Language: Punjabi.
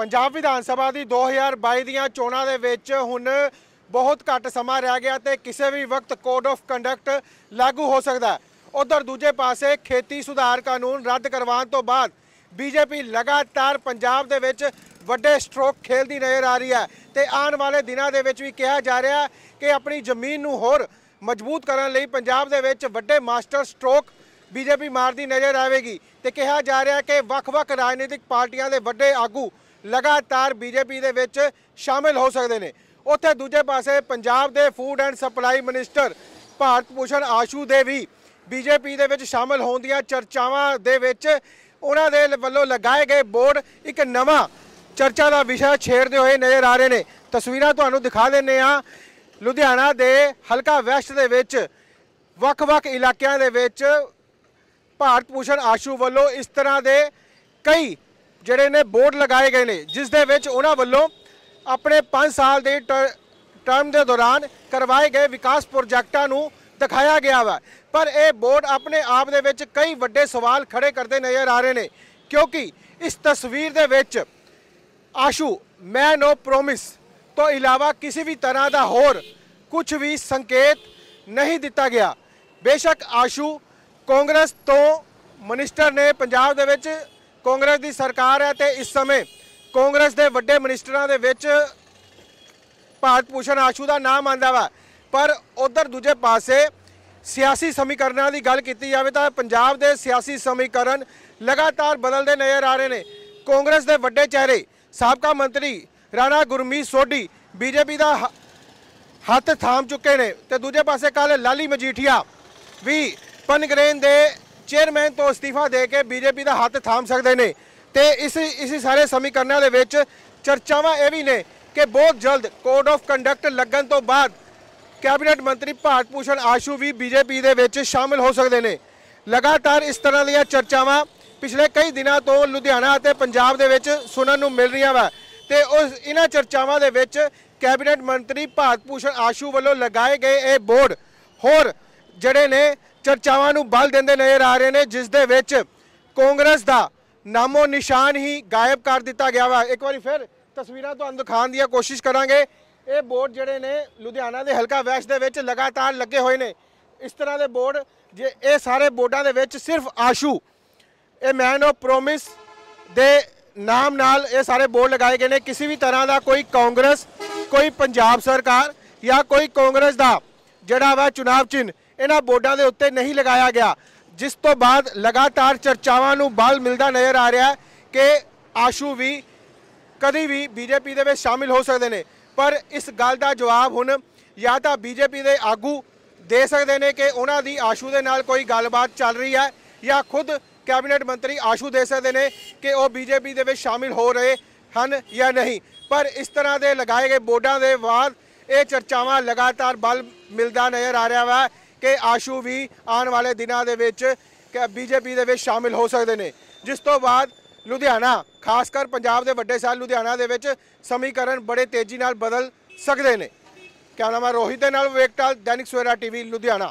ਪੰਜਾਬ ਵਿਧਾਨ ਸਭਾ ਦੀ 2022 ਦੀਆਂ ਚੋਣਾਂ ਦੇ ਵਿੱਚ ਹੁਣ ਬਹੁਤ ਘੱਟ ਸਮਾਂ ਰਹਿ ਗਿਆ ਤੇ ਕਿਸੇ ਵੀ ਵਕਤ ਕੋਡ ਆਫ ਕੰਡਕਟ ਲਾਗੂ ਹੋ ਸਕਦਾ ਉਧਰ ਦੂਜੇ ਪਾਸੇ ਖੇਤੀ ਸੁਧਾਰ ਕਾਨੂੰਨ ਰੱਦ ਕਰਵਾਉਣ ਤੋਂ ਬਾਅਦ ਬੀਜੇਪੀ ਲਗਾਤਾਰ ਪੰਜਾਬ ਦੇ ਵਿੱਚ ਵੱਡੇ ਸਟ੍ਰੋਕ ਖੇਲਦੀ ਨਜ਼ਰ ਆ ਰਹੀ ਹੈ ਤੇ ਆਉਣ ਵਾਲੇ ਦਿਨਾਂ ਦੇ ਵਿੱਚ ਵੀ ਕਿਹਾ ਜਾ ਰਿਹਾ ਕਿ ਆਪਣੀ ਜ਼ਮੀਨ ਨੂੰ ਹੋਰ ਮਜ਼ਬੂਤ ਕਰਨ ਲਈ ਪੰਜਾਬ ਦੇ ਵਿੱਚ ਵੱਡੇ ਮਾਸਟਰ ਸਟ੍ਰੋਕ ਬੀਜੇਪੀ ਮਾਰਦੀ ਨਜ਼ਰ ਆਵੇਗੀ ਤੇ ਕਿਹਾ ਜਾ ਰਿਹਾ ਕਿ ਵੱਖ-ਵੱਖ ਰਾਜਨੀਤਿਕ ਪਾਰਟੀਆਂ ਦੇ ਵੱਡੇ ਆਗੂ ਲਗਾਤਾਰ ਬੀਜੇਪੀ ਦੇ ਵਿੱਚ ਸ਼ਾਮਿਲ ਹੋ ਸਕਦੇ ਨੇ ਉੱਥੇ ਦੂਜੇ ਪਾਸੇ ਪੰਜਾਬ ਦੇ food and supply minister Bharat Bhushan Ashu ਦੇ ਵੀ ਬੀਜੇਪੀ ਦੇ ਵਿੱਚ ਸ਼ਾਮਿਲ ਹੋਣ ਦੀਆਂ ਚਰਚਾਵਾਂ ਦੇ ਵਿੱਚ ਉਹਨਾਂ ਦੇ ਵੱਲੋਂ ਲਗਾਏ ਗਏ ਬੋਰਡ ਇੱਕ ਨਵਾਂ ਚਰਚਾ ਦਾ ਵਿਸ਼ਾ ਛੇੜਦੇ ਹੋਏ ਨਜ਼ਰ ਆ ਰਹੇ ਨੇ ਤਸਵੀਰਾਂ ਤੁਹਾਨੂੰ ਦਿਖਾ ਦਿੰਨੇ ਆ ਲੁਧਿਆਣਾ ਦੇ ਹਲਕਾ ਵੈਸਟ ਦੇ ਵਿੱਚ ਵੱਖ-ਵੱਖ ਇਲਾਕਿਆਂ ਦੇ ਵਿੱਚ ਭਾਰਤ ਭੂਸ਼ਣ ਆਸ਼ੂ ਵੱਲੋਂ ਇਸ ਤਰ੍ਹਾਂ ਦੇ ਕਈ ਜਿਹੜੇ ਨੇ ਬੋਰਡ ਲਗਾਏ ਗਏ ਨੇ ਜਿਸ ਦੇ ਵਿੱਚ ਉਹਨਾਂ ਵੱਲੋਂ ਆਪਣੇ 5 ਸਾਲ ਦੇ ਟਰਮ ਦੇ ਦੌਰਾਨ ਕਰਵਾਏ ਗਏ ਵਿਕਾਸ ਪ੍ਰੋਜੈਕਟਾਂ ਨੂੰ ਦਿਖਾਇਆ ਗਿਆ ਵਾ ਪਰ ਇਹ ਬੋਰਡ ਆਪਣੇ ਆਪ ਦੇ ਵਿੱਚ ਕਈ ਵੱਡੇ ਸਵਾਲ ਖੜੇ ਕਰਦੇ ਨਜ਼ਰ ਆ ਰਹੇ ਨੇ ਕਿਉਂਕਿ ਇਸ ਤਸਵੀਰ ਦੇ ਵਿੱਚ ਆਸ਼ੂ ਮੈਂ ਨੋ ਪ੍ਰੋਮਿਸ ਤੋਂ ਇਲਾਵਾ ਕਿਸੇ ਵੀ ਤਰ੍ਹਾਂ ਦਾ ਹੋਰ ਕੁਝ ਵੀ ਸੰਕੇਤ ਨਹੀਂ ਦਿੱਤਾ ਗਿਆ ਬੇਸ਼ੱਕ ਆਸ਼ੂ ਕਾਂਗਰਸ ਤੋਂ ਮਨਿਸਟਰ ਨੇ ਪੰਜਾਬ ਦੇ ਵਿੱਚ ਕਾਂਗਰਸ ਦੀ ਸਰਕਾਰ ਹੈ ਤੇ ਇਸ ਸਮੇਂ ਕਾਂਗਰਸ ਦੇ ਵੱਡੇ ਮਿਨਿਸਟਰਾਂ ਦੇ ਵਿੱਚ ਭਾਰਤ ਭੂਸ਼ਣ ਆਸ਼ੂ ਦਾ ਨਾਮ ਆਂਦਾ ਵਾ ਪਰ ਉਧਰ ਦੂਜੇ ਪਾਸੇ ਸਿਆਸੀ ਸਮੀਕਰਨਾਂ ਦੀ ਗੱਲ ਕੀਤੀ ਜਾਵੇ ਤਾਂ ਪੰਜਾਬ ਦੇ ਸਿਆਸੀ ਸਮੀਕਰਨ ਲਗਾਤਾਰ ਬਦਲਦੇ ਨਜ਼ਰ ਆ ਰਹੇ ਨੇ ਕਾਂਗਰਸ ਦੇ ਵੱਡੇ ਚਿਹਰੇ ਸਾਬਕਾ ਮੰਤਰੀ ਰਾਣਾ ਗੁਰਮੀਤ ਸੋਢੀ ਬੀਜੇਪੀ ਦਾ ਹੱਥ ਥਾਮ ਚੁੱਕੇ ਨੇ ਤੇ ਦੂਜੇ ਪਾਸੇ ਕੱਲ ਲਾਲੀ ਮਜੀਠੀਆ ਵੀ ਪਨਗਰੇਨ ਦੇ ਚੇਅਰਮੈਨ ਤੋਂ ਅਸਤੀਫਾ ਦੇ ਕੇ ਬੀਜੇਪੀ ਦਾ ਹੱਥ ਥਾਮ ਸਕਦੇ ਨੇ ਤੇ ਇਸ ਇਸ ਸਾਰੇ ਸਮੀਕਰਨਾਂ ਦੇ ਵਿੱਚ ਚਰਚਾਵਾਂ ਇਹ ਵੀ ਨੇ ਕਿ ਬਹੁਤ ਜਲਦ ਕੋਡ ਆਫ ਕੰਡਕਟ ਲੱਗਣ ਤੋਂ ਬਾਅਦ ਕੈਬਨਿਟ ਮੰਤਰੀ ਭਾਰਤ ਪੂਸ਼ਣ ਆਸ਼ੂ ਵੀ ਬੀਜੇਪੀ ਦੇ ਵਿੱਚ ਸ਼ਾਮਿਲ ਹੋ ਸਕਦੇ ਨੇ ਲਗਾਤਾਰ ਇਸ ਤਰ੍ਹਾਂ ਦੀਆਂ ਚਰਚਾਵਾਂ ਪਿਛਲੇ ਕਈ ਦਿਨਾਂ ਤੋਂ ਲੁਧਿਆਣਾ ਅਤੇ ਪੰਜਾਬ ਦੇ ਵਿੱਚ ਸੁਣਨ ਨੂੰ ਮਿਲ ਰਹੀਆਂ ਵਾ ਤੇ ਉਸ ਇਹਨਾਂ ਚਰਚਾਵਾਂ ਦੇ ਵਿੱਚ ਕੈਬਨਿਟ ਮੰਤਰੀ ਭਾਰਤ ਪੂਸ਼ਣ ਆਸ਼ੂ ਵੱਲੋਂ ਲਗਾਏ ਗਏ ਇਹ ਬੋਰਡ ਹੋਰ ਜਿਹੜੇ ਨੇ ਚਰਚਾਵਾਂ ਨੂੰ ਬਲ ਦਿੰਦੇ ਨਜ਼ਰ ਆ ਰਹੇ ਨੇ ਜਿਸ ਦੇ ਵਿੱਚ ਕਾਂਗਰਸ ਦਾ ਨਾਮੋ ਨਿਸ਼ਾਨ ਹੀ ਗਾਇਬ ਕਰ ਦਿੱਤਾ ਗਿਆ ਵਾ ਇੱਕ ਵਾਰੀ ਫਿਰ ਤਸਵੀਰਾਂ ਤੁਹਾਨੂੰ ਦਿਖਾਉਣ ਦੀ ਕੋਸ਼ਿਸ਼ ਕਰਾਂਗੇ ਇਹ ਬੋਰਡ ਜਿਹੜੇ ਨੇ ਲੁਧਿਆਣਾ ਦੇ ਹਲਕਾ ਵੈਸ਼ ਦੇ ਵਿੱਚ ਲਗਾਤਾਰ ਲੱਗੇ ਹੋਏ ਨੇ ਇਸ ਤਰ੍ਹਾਂ ਦੇ ਬੋਰਡ ਜੇ ਇਹ ਸਾਰੇ ਬੋਰਡਾਂ ਦੇ ਵਿੱਚ ਸਿਰਫ ਆਸ਼ੂ ਇਹ ਮੈਨ ਆਫ ਪ੍ਰੋਮਿਸ ਦੇ ਨਾਮ ਨਾਲ ਇਹ ਸਾਰੇ ਬੋਰਡ ਲਗਾਏ ਗਏ ਨੇ ਕਿਸੇ ਵੀ ਤਰ੍ਹਾਂ ਦਾ ਕੋਈ ਕਾਂਗਰਸ ਕੋਈ ਪੰਜਾਬ ਸਰਕਾਰ ਜਾਂ ਕੋਈ ਕਾਂਗਰਸ ਦਾ ਜਿਹੜਾ ਵਾ ਚੋਣ ਚਿੰਨ ਇਹਨਾਂ ਬੋਰਡਾਂ ਦੇ ਉੱਤੇ ਨਹੀਂ ਲਗਾਇਆ ਗਿਆ ਜਿਸ ਤੋਂ ਬਾਅਦ ਲਗਾਤਾਰ ਚਰਚਾਵਾਂ ਨੂੰ ਬਲ ਮਿਲਦਾ ਨਜ਼ਰ ਆ ਰਿਹਾ ਹੈ ਕਿ ਆਸ਼ੂ ਵੀ ਕਦੀ ਵੀ ਬੀਜੇਪੀ ਦੇ ਵਿੱਚ ਸ਼ਾਮਿਲ ਹੋ ਸਕਦੇ ਨੇ ਪਰ ਇਸ ਗੱਲ ਦਾ ਜਵਾਬ ਹੁਣ ਜਾਂ ਤਾਂ ਬੀਜੇਪੀ ਦੇ ਆਗੂ ਦੇ ਸਕਦੇ ਨੇ ਕਿ ਉਹਨਾਂ ਦੀ ਆਸ਼ੂ ਦੇ ਨਾਲ ਕੋਈ ਗੱਲਬਾਤ ਚੱਲ ਰਹੀ ਹੈ ਜਾਂ ਖੁਦ ਕੈਬਨਿਟ ਮੰਤਰੀ ਆਸ਼ੂ ਦੇ ਸਕਦੇ ਨੇ ਕਿ ਉਹ ਬੀਜੇਪੀ ਦੇ ਵਿੱਚ ਸ਼ਾਮਿਲ ਹੋ ਰਹੇ ਹਨ ਜਾਂ ਨਹੀਂ ਪਰ ਇਸ ਤਰ੍ਹਾਂ ਦੇ ਲਗਾਏ ਗਏ ਬੋਰਡਾਂ ਦੇ ਬਾਅਦ ਇਹ ਚਰਚਾਵਾਂ ਲਗਾਤਾਰ ਬਲ ਮਿਲਦਾ ਨਜ਼ਰ ਆ ਰਿਹਾ ਹੈ ਕਿ ਆਸ਼ੂ ਵੀ ਆਉਣ ਵਾਲੇ ਦਿਨਾਂ ਦੇ ਵਿੱਚ ਬੀਜੇਪੀ ਦੇ ਵਿੱਚ ਸ਼ਾਮਿਲ ਹੋ ਸਕਦੇ ਨੇ ਜਿਸ ਤੋਂ ਬਾਅਦ ਲੁਧਿਆਣਾ ਖਾਸ ਕਰ ਪੰਜਾਬ ਦੇ ਵੱਡੇ ਸ਼ਹਿਰ ਲੁਧਿਆਣਾ ਦੇ ਵਿੱਚ ਸਮੀਕਰਨ ਬੜੇ ਤੇਜ਼ੀ ਨਾਲ ਬਦਲ ਸਕਦੇ ਨੇ ਕਿਆ ਨਾਮ ਹੈ ਰੋਹਿਤ ਦੇ ਨਾਲ ਵੇਕਟਾਲ ਦੈਨਿਕ ਸਵੇਰਾ ਟੀਵੀ ਲੁਧਿਆਣਾ